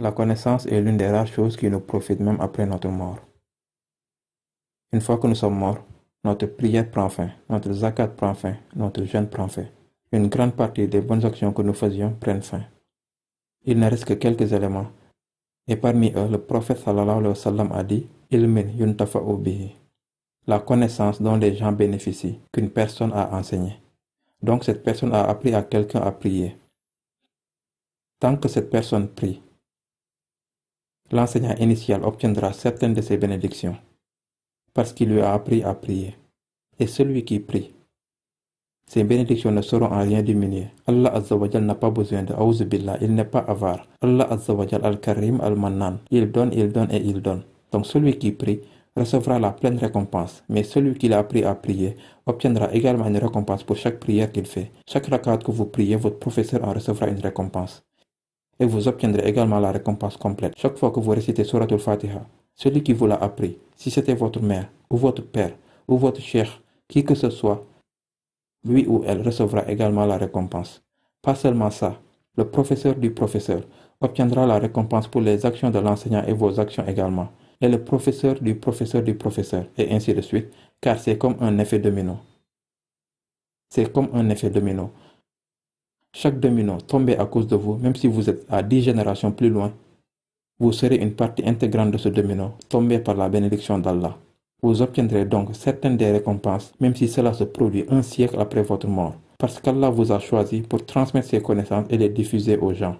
La connaissance est l'une des rares choses qui nous profite même après notre mort. Une fois que nous sommes morts, notre prière prend fin, notre zakat prend fin, notre jeûne prend fin. Une grande partie des bonnes actions que nous faisions prennent fin. Il ne reste que quelques éléments. Et parmi eux, le prophète sallallahu alayhi wa sallam a dit Ilmin La connaissance dont les gens bénéficient, qu'une personne a enseignée. Donc cette personne a appris à quelqu'un à prier. Tant que cette personne prie, l'enseignant initial obtiendra certaines de ces bénédictions, parce qu'il lui a appris à prier. Et celui qui prie, ces bénédictions ne seront en rien diminuées. Allah Azzawajal n'a pas besoin de il n'est pas avare. Allah Azzawajal Al-Karim Al-Mannan, il donne, il donne et il donne. Donc celui qui prie recevra la pleine récompense, mais celui qui l'a appris à prier obtiendra également une récompense pour chaque prière qu'il fait. Chaque rakat que vous priez, votre professeur en recevra une récompense et vous obtiendrez également la récompense complète chaque fois que vous récitez Suratul Fatiha. Celui qui vous l'a appris, si c'était votre mère ou votre père ou votre cher, qui que ce soit, lui ou elle recevra également la récompense. Pas seulement ça, le professeur du professeur obtiendra la récompense pour les actions de l'enseignant et vos actions également, et le professeur du professeur du professeur, et ainsi de suite, car c'est comme un effet domino. C'est comme un effet domino. Chaque domino tombé à cause de vous, même si vous êtes à dix générations plus loin, vous serez une partie intégrante de ce domino tombé par la bénédiction d'Allah. Vous obtiendrez donc certaines des récompenses, même si cela se produit un siècle après votre mort, parce qu'Allah vous a choisi pour transmettre ses connaissances et les diffuser aux gens.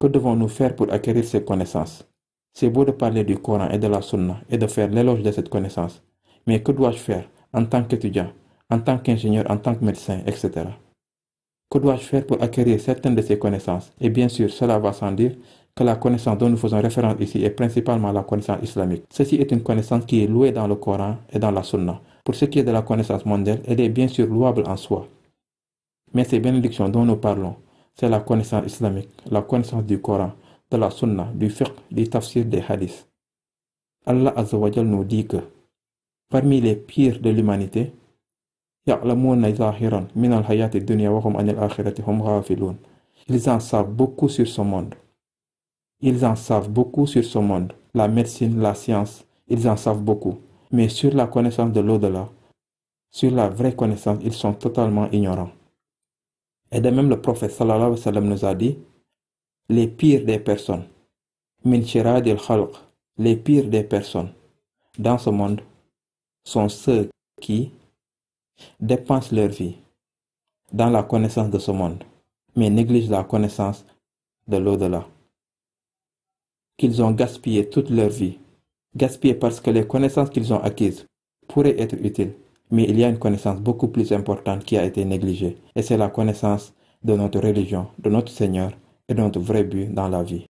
Que devons-nous faire pour acquérir ces connaissances C'est beau de parler du Coran et de la Sunna et de faire l'éloge de cette connaissance, mais que dois-je faire en tant qu'étudiant, en tant qu'ingénieur, en tant que médecin, etc. Que dois-je faire pour acquérir certaines de ces connaissances Et bien sûr, cela va sans dire que la connaissance dont nous faisons référence ici est principalement la connaissance islamique. Ceci est une connaissance qui est louée dans le Coran et dans la Sunna. Pour ce qui est de la connaissance mondiale, elle est bien sûr louable en soi. Mais ces bénédictions dont nous parlons, c'est la connaissance islamique, la connaissance du Coran, de la Sunna, du fiqh, du tafsir des hadiths. Allah nous dit que parmi les pires de l'humanité, ils en savent beaucoup sur ce monde. Ils en savent beaucoup sur ce monde, la médecine, la science, ils en savent beaucoup. Mais sur la connaissance de l'au-delà, sur la vraie connaissance, ils sont totalement ignorants. Et de même, le prophète sallallahu alayhi wa sallam nous a dit les pires des personnes, les pires des personnes dans ce monde sont ceux qui dépensent leur vie dans la connaissance de ce monde, mais négligent la connaissance de l'au-delà. Qu'ils ont gaspillé toute leur vie, gaspillé parce que les connaissances qu'ils ont acquises pourraient être utiles, mais il y a une connaissance beaucoup plus importante qui a été négligée, et c'est la connaissance de notre religion, de notre Seigneur et de notre vrai but dans la vie.